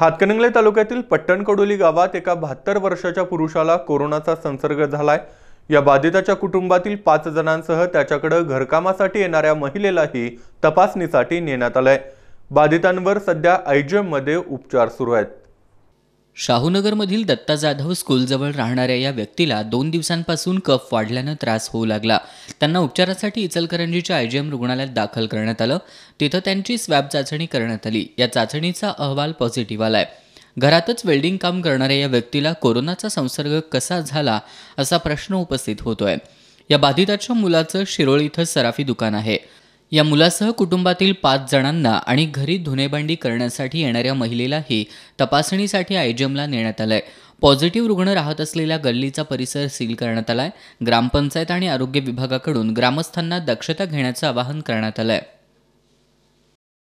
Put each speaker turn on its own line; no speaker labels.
हातकणंगले तालुक्यातील पट्टणकडोली गावात एका बहात्तर वर्षाच्या पुरुषाला कोरोनाचा संसर्ग झालाय या बाधिताच्या कुटुंबातील पाच जणांसह त्याच्याकडे घरकामासाठी येणाऱ्या महिलेलाही तपासणीसाठी नेण्यात आलंय बाधितांवर सध्या मध्ये उपचार सुरू आहेत
शाहूनगरमधील दत्ता जाधव स्कूलजवळ राहणाऱ्या या व्यक्तीला दोन दिवसांपासून कफ वाढल्यानं त्रास होऊ लागला त्यांना उपचारासाठी इचलकरंजीच्या आय जी एम रुग्णालयात दाखल करण्यात आलं तिथं त्यांची स्वॅब चाचणी करण्यात आली या चाचणीचा अहवाल पॉझिटिव्ह आलाय घरातच वेल्डिंग काम करणाऱ्या या व्यक्तीला कोरोनाचा संसर्ग कसा झाला असा प्रश्न उपस्थित होतोय या बाधिताच्या मुलाचं शिरोळ इथं सराफी दुकान आहे या मुलासह कुटुंबातील पाच जणांना आणि घरी धुनेबांडी करण्यासाठी येणाऱ्या महिलेलाही तपासणीसाठी आयजमला नेण्यात आलं आहे पॉझिटिव्ह रुग्ण राहत असलेल्या गल्लीचा परिसर सील करण्यात आला आहे ग्रामपंचायत आणि आरोग्य विभागाकडून ग्रामस्थांना दक्षता घेण्याचं आवाहन करण्यात आलं आहे